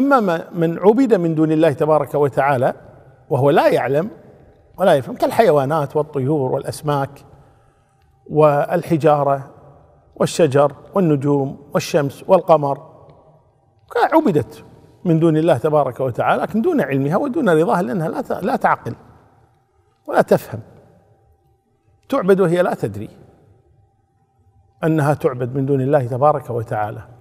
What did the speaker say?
أما من عبد من دون الله تبارك وتعالى وهو لا يعلم ولا يفهم كالحيوانات والطيور والأسماك والحجارة والشجر والنجوم والشمس والقمر عبدت من دون الله تبارك وتعالى لكن دون علمها ودون رضاها لأنها لا لا تعقل ولا تفهم تعبد وهي لا تدري أنها تعبد من دون الله تبارك وتعالى